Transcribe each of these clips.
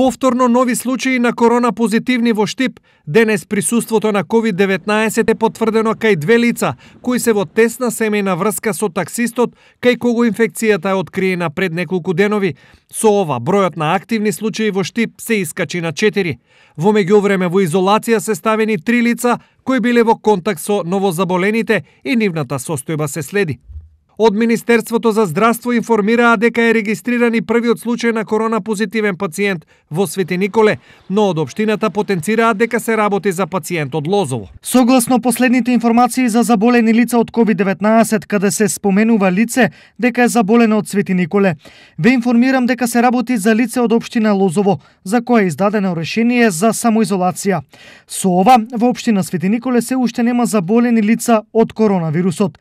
Повторно нови случаи на корона позитивни во Штип. Денес присуството на COVID-19 е потврдено кај две лица кои се во тесна семејна врска со таксистот кај кого инфекцијата е откриена пред неколку денови. Со ова бројот на активни случаи во Штип се искачи на 4. Во меѓувреме во изолација се ставени три лица кои биле во контакт со новозаболените и нивната состојба се следи. Од Министерството за здравство информираа дека е регистриран и првиот случај на корона позитивен пациент во Свети Николе, но од општината потенцираа дека се работи за пациент од Лозово. Согласно последните информации за заболени лица од COVID-19, каде се споменува лице дека е заболено од Свети Николе, ве информирам дека се работи за лице од општина Лозово, за кое е издадено решение за самоизолација. Со ова, во општина Свети Николе се уште нема заболени лица од коронавирусот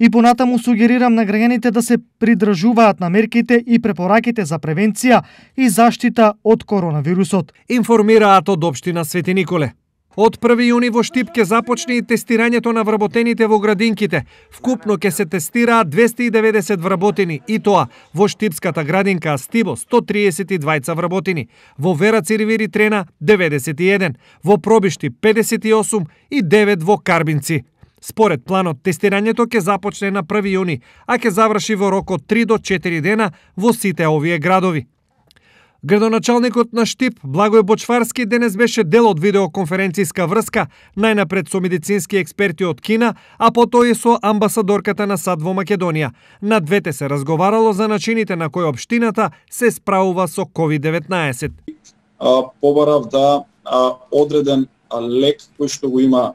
и понатаму сугерирам на граѓаните да се придржуваат на мерките и препораките за превенција и заштита од коронавирусот. Информираат од Обштина Свети Николе. Од 1 јуни во Штип започне и тестирањето на вработените во градинките. Вкупно ќе се тестираат 290 вработени и тоа во Штипската градинка Стибо 132 вработени, во Вера Цирвири Трена 91, во Пробишти 58 и 9 во Карбинци. Според планот, тестирањето ќе започне на 1 јуни, а ќе заврши во рок од 3 до 4 дена во сите овие градови. Градоначалникот на Штип, Благој Бочварски, денес беше дел од видеоконференцијска врска, најнапред со медицински експерти од Кина, а потоа и со амбасадорката на САД во Македонија. На двете се разговарало за начините на кои обштината се справува со COVID-19. Побарав да одреден лек кој што го има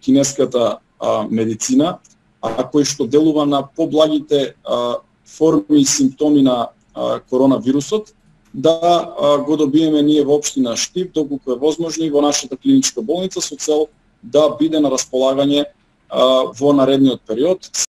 кинеската а, медицина, а кој што делува на поблагите а, форми и симптоми на а, коронавирусот, да а, го добиеме ние во општина Штип, доколку е возможно и во нашата клиничка болница со цел да биде на располагање а, во наредниот период.